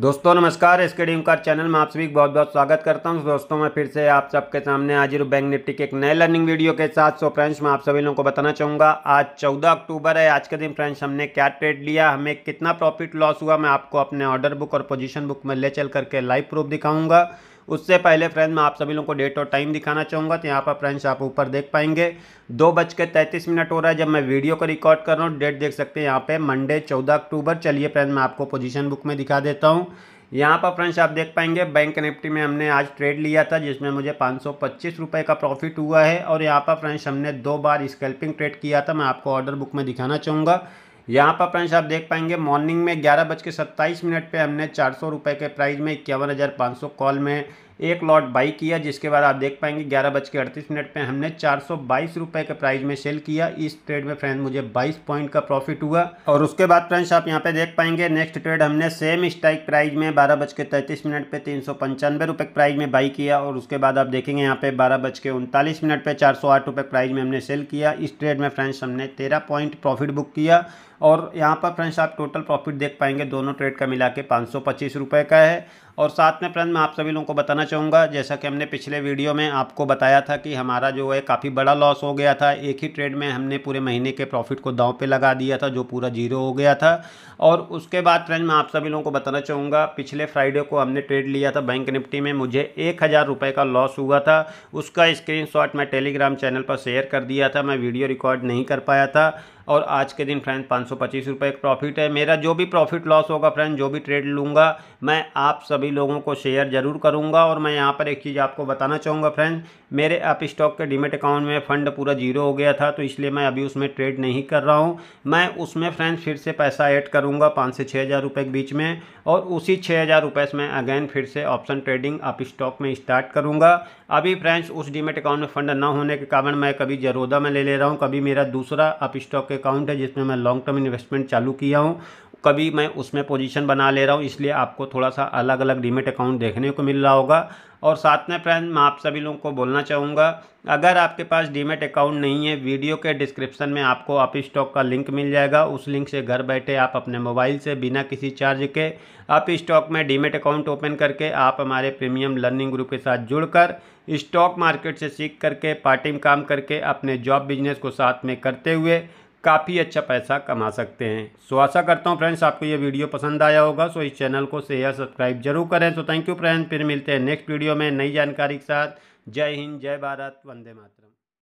दोस्तों नमस्कार इसके कार चैनल में आप सभी बहुत बहुत स्वागत करता हूं दोस्तों मैं फिर से आप सबके सामने रू बैंक निफ्टी के एक नए लर्निंग वीडियो के साथ सो फ्रेंड्स मैं आप सभी लोगों को बताना चाहूँगा आज 14 अक्टूबर है आज के दिन फ्रेंड्स हमने क्या ट्रेड लिया हमें कितना प्रॉफिट लॉस हुआ मैं आपको अपने ऑर्डर बुक और पोजिशन बुक में ले चल करके लाइव प्रूफ दिखाऊँगा उससे पहले फ्रेंड मैं आप सभी लोगों को डेट और टाइम दिखाना चाहूँगा तो यहाँ पर फ्रेंड्स आप ऊपर देख पाएंगे दो बज के तैंतीस मिनट हो रहा है जब मैं वीडियो को रिकॉर्ड कर रहा हूँ डेट देख सकते हैं यहाँ पे मंडे चौदह अक्टूबर चलिए फ्रेंड मैं आपको पोजीशन बुक में दिखा देता हूँ यहाँ पर फ्रेंड्स आप देख पाएंगे बैंक निफ्टी में हमने आज ट्रेड लिया था जिसमें मुझे पाँच रुपए का प्रॉफिट हुआ है और यहाँ पर फ्रेंड्स हमने दो बार स्कैल्पिंग ट्रेड किया था मैं आपको ऑर्डर बुक में दिखाना चाहूँगा यहाँ पर फ्रेंड्स आप देख पाएंगे मॉर्निंग में ग्यारह बज के सत्ताईस मिनट पर हमने चार सौ रुपये के प्राइस में इक्यावन हज़ार पाँच सौ कॉल में एक लॉट बाई किया जिसके बाद आप देख पाएंगे ग्यारह बज के अड़तीस मिनट पर हमने चार सौ बाईस रुपये के प्राइस में सेल किया इस ट्रेड में फ्रेंड मुझे बाईस पॉइंट का प्रॉफिट हुआ और उसके बाद फ्रेंड्स आप यहाँ पे देख पाएंगे नेक्स्ट ट्रेड हमने सेम स्ट्राइक प्राइस में बारह बज के तैंतीस मिनट पर तीन सौ पंचानवे रुपये के में बाई किया और उसके बाद आप देखेंगे यहाँ पे बारह बज के उनतालीस मिनट पर चार सौ आठ रुपये प्राइस में हमने सेल किया इस ट्रेड में फ्रेंड्स हमने तेरह पॉइंट प्रॉफिट बुक किया और यहाँ पर फ्रेंड्स आप टोटल प्रॉफिट देख पाएंगे दोनों ट्रेड का मिला के पाँच सौ पच्चीस रुपये का है और साथ में फ्रेंड मैं आप सभी लोगों को बताना चाहूँगा जैसा कि हमने पिछले वीडियो में आपको बताया था कि हमारा जो है काफ़ी बड़ा लॉस हो गया था एक ही ट्रेड में हमने पूरे महीने के प्रॉफिट को दाव पे लगा दिया था जो पूरा जीरो हो गया था और उसके बाद फ्रेंड मैं आप सभी लोगों को बताना चाहूँगा पिछले फ्राइडे को हमने ट्रेड लिया था बैंक निफ्टी में मुझे एक का लॉस हुआ था उसका स्क्रीन मैं टेलीग्राम चैनल पर शेयर कर दिया था मैं वीडियो रिकॉर्ड नहीं कर पाया था और आज के दिन फ्रेंड पाँच सौ पच्चीस रुपये प्रॉफिट है मेरा जो भी प्रॉफिट लॉस होगा फ्रेंड जो भी ट्रेड लूँगा मैं आप सभी लोगों को शेयर ज़रूर करूँगा और मैं यहाँ पर एक चीज़ आपको बताना चाहूँगा फ्रेंड मेरे आप स्टॉक के डिमेट अकाउंट में फ़ंड पूरा जीरो हो गया था तो इसलिए मैं अभी उसमें ट्रेड नहीं कर रहा हूँ मैं उसमें फ्रेंड फिर से पैसा ऐड करूँगा पाँच से छः हज़ार रुपये के बीच में और उसी छः हज़ार रुपये मैं अगेन फिर से ऑप्शन ट्रेडिंग आप स्टॉक में स्टार्ट करूँगा अभी फ्रेंड्स उस डिमेट अकाउंट में फ़ंड ना होने के कारण मैं कभी जरोदा में ले ले रहा हूँ कभी मेरा दूसरा आप स्टॉक स्टॉक अकाउंट है जिसमें मैं लॉन्ग टर्म इन्वेस्टमेंट चालू किया हूँ कभी मैं उसमें पोजीशन बना ले रहा हूँ इसलिए आपको थोड़ा सा अलग अलग डीमेट अकाउंट देखने को मिल रहा होगा और साथ में फ्रेंड मैं आप सभी लोगों को बोलना चाहूँगा अगर आपके पास डीमेट अकाउंट नहीं है वीडियो के डिस्क्रिप्शन में आपको आप स्टॉक का लिंक मिल जाएगा उस लिंक से घर बैठे आप अपने मोबाइल से बिना किसी चार्ज के आप स्टॉक में डीमेट अकाउंट ओपन करके आप हमारे प्रीमियम लर्निंग ग्रुप के साथ जुड़कर स्टॉक मार्केट से सीख करके पार्ट काम करके अपने जॉब बिजनेस को साथ में करते हुए काफ़ी अच्छा पैसा कमा सकते हैं सो आशा करता हूँ फ्रेंड्स आपको ये वीडियो पसंद आया होगा सो इस चैनल को शेयर सब्सक्राइब जरूर करें तो थैंक यू फ्रेंड्स फिर मिलते हैं नेक्स्ट वीडियो में नई जानकारी के साथ जय हिंद जय भारत वंदे मातृ